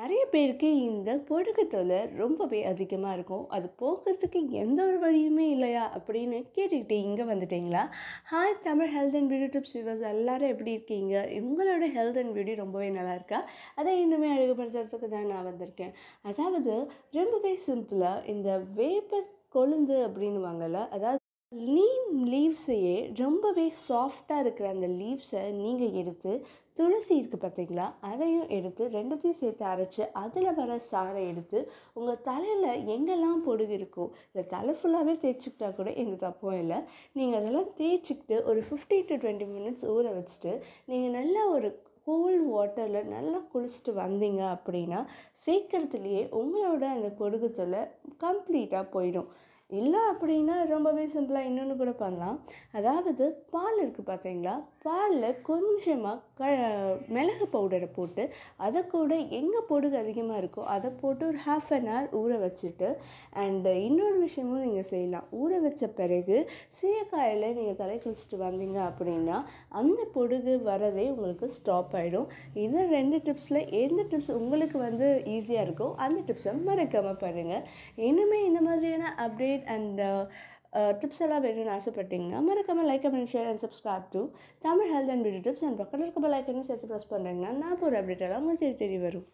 நிறைய பேருக்கு இந்த புழக்கத்தொலை ரொம்பவே அதிகமாக இருக்கும் அது போக்குறதுக்கு எந்த ஒரு வழியுமே இல்லையா அப்படின்னு கேட்டுக்கிட்டு இங்கே வந்துட்டிங்களா hi Tamil health and beauty tips viewers எல்லோரும் எப்படி இருக்கீங்க உங்களோட ஹெல்த் அண்ட் பியூட்டி ரொம்பவே நல்லாயிருக்கா அதை இன்னுமே அழகுபடுத்துறதுக்கு தான் நான் வந்திருக்கேன் அதாவது ரொம்பவே சிம்பிளாக இந்த வேப்பர் கொழுந்து வாங்கல அதாவது லீம் லீவ்ஸையே ரொம்பவே சாஃப்டாக இருக்கிற அந்த லீவ்ஸை நீங்கள் எடுத்து துளசி இருக்குது பார்த்தீங்களா அதையும் எடுத்து ரெண்டுத்தையும் சேர்த்து அரைச்சி அதில் வர சாரை எடுத்து உங்கள் தலையில் எங்கெல்லாம் பொடுகு இருக்கோ இல்லை தலை ஃபுல்லாகவே தேய்ச்சிக்கிட்டா கூட எந்த தப்பும் இல்லை நீங்கள் அதெல்லாம் தேய்ச்சிக்கிட்டு ஒரு ஃபிஃப்டி டு டுவெண்ட்டி மினிட்ஸ் ஊற வச்சுட்டு நீங்கள் நல்லா ஒரு கோல்ட் வாட்டரில் நல்லா குளிச்சுட்டு வந்தீங்க அப்படின்னா சீக்கிரத்துலேயே உங்களோட அந்த பொடுகுத்தில் கம்ப்ளீட்டாக போயிடும் இல்லை அப்படின்னா ரொம்பவே சிம்பிளாக இன்னொன்று கூட பண்ணலாம் அதாவது பால் இருக்குது பார்த்தீங்களா பாலில் கொஞ்சமாக க மிளகு பவுடரை போட்டு அதை கூட எங்கே பொடுகு அதிகமாக இருக்கோ அதை போட்டு ஒரு ஹாஃப் அன் ஹவர் ஊற வச்சுட்டு அண்டு இன்னொரு விஷயமும் நீங்கள் செய்யலாம் ஊற வச்ச பிறகு சீயக்காயில் நீங்கள் தலை குளிச்சுட்டு வந்தீங்க அப்படின்னா அந்த பொடுகு வரதே உங்களுக்கு ஸ்டாப் ஆகிடும் இது ரெண்டு டிப்ஸில் எந்த டிப்ஸ் உங்களுக்கு வந்து ஈஸியாக இருக்கோ அந்த டிப்ஸை மறக்காமல் பண்ணுங்கள் இனிமேல் இந்த மாதிரியான அப்டேட் அப்டேட் அண்ட் டிப்ஸ் எல்லாம் வேணும்னு ஆசைப்பட்டீங்கன்னா மறக்காமல் like comment share and subscribe to Tamil health and beauty tips and பக்கத்தில் இருக்க லைக்கனையும் சேர்த்து ப்ரெஸ் பண்ணுறீங்கன்னா நான் ஒரு அப்டேட் எல்லாம் உங்களுக்கு தேடி வரும்